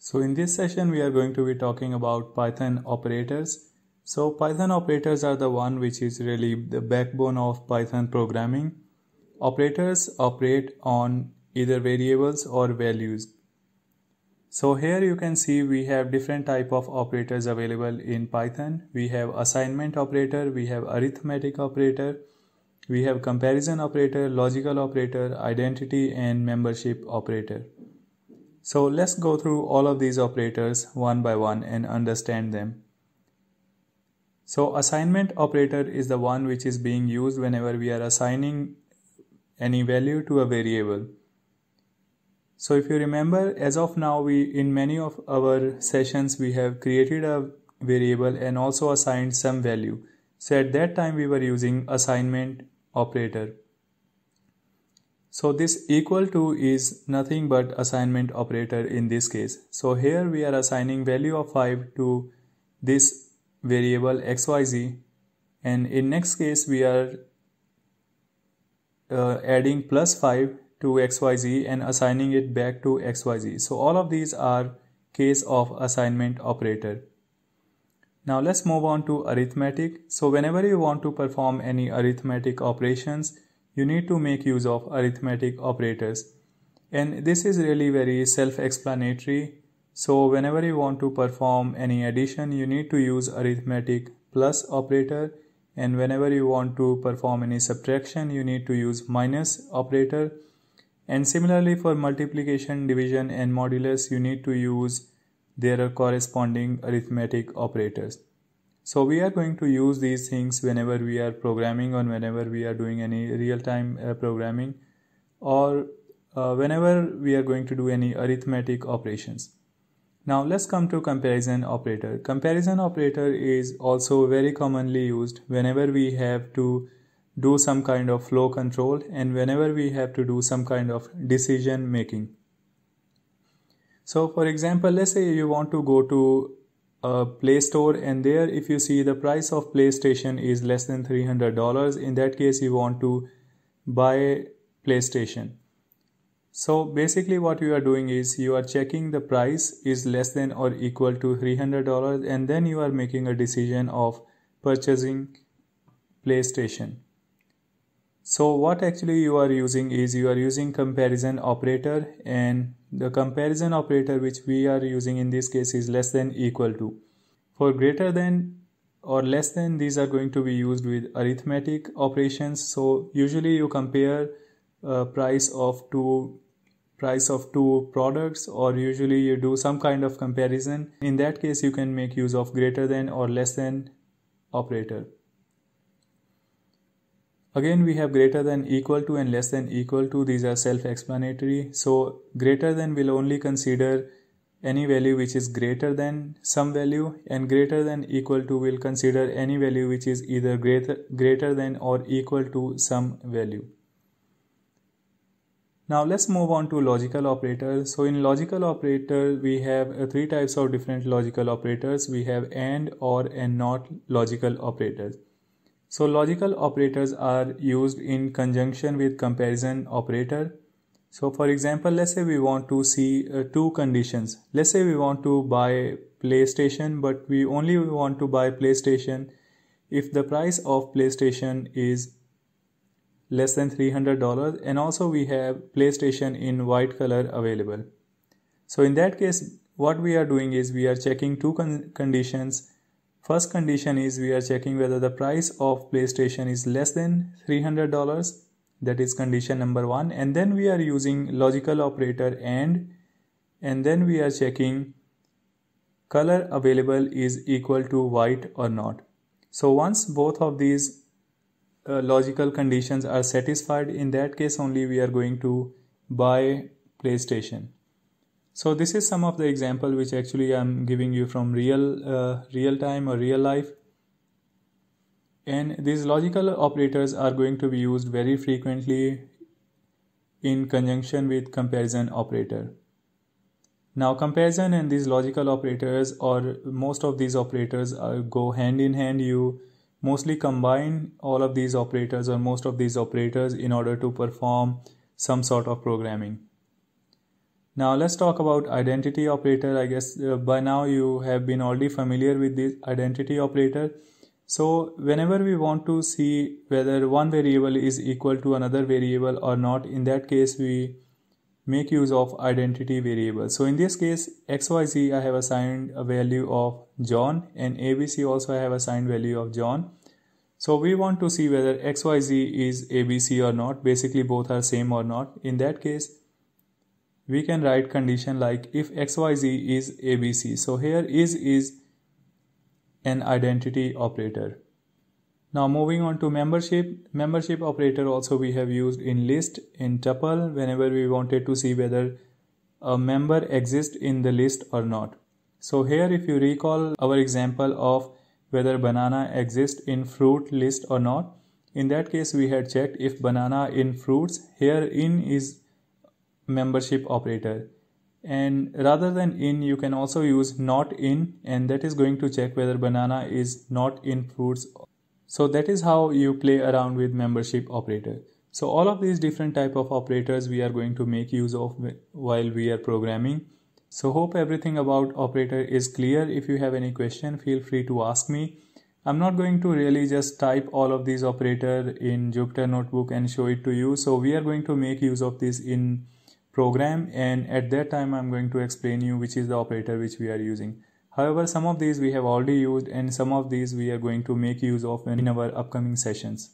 So in this session we are going to be talking about Python operators. So Python operators are the one which is really the backbone of Python programming. Operators operate on either variables or values. So here you can see we have different type of operators available in Python. We have assignment operator, we have arithmetic operator, we have comparison operator, logical operator, identity and membership operator. So let's go through all of these operators one by one and understand them. So assignment operator is the one which is being used whenever we are assigning any value to a variable. So if you remember as of now we in many of our sessions we have created a variable and also assigned some value. So at that time we were using assignment operator. So this equal to is nothing but assignment operator in this case. So here we are assigning value of 5 to this variable xyz and in next case we are uh, adding plus 5 to xyz and assigning it back to xyz. So all of these are case of assignment operator. Now let's move on to arithmetic. So whenever you want to perform any arithmetic operations, you need to make use of arithmetic operators. And this is really very self-explanatory. So whenever you want to perform any addition, you need to use arithmetic plus operator. And whenever you want to perform any subtraction, you need to use minus operator. And similarly for multiplication, division and modulus, you need to use their corresponding arithmetic operators. So we are going to use these things whenever we are programming or whenever we are doing any real-time uh, programming or uh, whenever we are going to do any arithmetic operations. Now let's come to comparison operator. Comparison operator is also very commonly used whenever we have to do some kind of flow control and whenever we have to do some kind of decision making. So for example, let's say you want to go to a play store and there if you see the price of playstation is less than $300 in that case you want to buy playstation so basically what you are doing is you are checking the price is less than or equal to $300 and then you are making a decision of purchasing playstation so what actually you are using is you are using comparison operator and the comparison operator which we are using in this case is less than equal to for greater than or less than these are going to be used with arithmetic operations so usually you compare uh, price of two price of two products or usually you do some kind of comparison in that case you can make use of greater than or less than operator Again, we have greater than equal to and less than equal to. These are self-explanatory. So greater than will only consider any value which is greater than some value and greater than equal to will consider any value which is either greater greater than or equal to some value now let's move on to logical operators so in logical operator we have uh, three types of different logical operators we have and or and not logical operators so logical operators are used in conjunction with comparison operator. So for example, let's say we want to see uh, two conditions. Let's say we want to buy PlayStation, but we only want to buy PlayStation if the price of PlayStation is less than $300 and also we have PlayStation in white color available. So in that case, what we are doing is we are checking two con- conditions First condition is we are checking whether the price of PlayStation is less than $300 that is condition number 1 and then we are using logical operator and and then we are checking color available is equal to white or not. So once both of these uh, logical conditions are satisfied in that case only we are going to buy PlayStation so this is some of the example which actually i'm giving you from real uh, real time or real life and these logical operators are going to be used very frequently in conjunction with comparison operator now comparison and these logical operators or most of these operators are, uh, go hand in hand you mostly combine all of these operators or most of these operators in order to perform some sort of programming now let's talk about identity operator. I guess uh, by now you have been already familiar with this identity operator. So whenever we want to see whether one variable is equal to another variable or not, in that case we make use of identity variable. So in this case xyz I have assigned a value of John and abc also I have assigned value of John. So we want to see whether xyz is abc or not. Basically both are same or not. In that case we can write condition like if xyz is abc. So here is is an identity operator. Now moving on to membership. Membership operator also we have used in list, in tuple, whenever we wanted to see whether a member exists in the list or not. So here if you recall our example of whether banana exists in fruit list or not. In that case we had checked if banana in fruits, here in is membership operator and rather than in you can also use not in and that is going to check whether banana is not in fruits so that is how you play around with membership operator so all of these different type of operators we are going to make use of while we are programming so hope everything about operator is clear if you have any question feel free to ask me I'm not going to really just type all of these operator in Jupyter notebook and show it to you so we are going to make use of this in program and at that time I'm going to explain you which is the operator which we are using. However, some of these we have already used and some of these we are going to make use of in our upcoming sessions.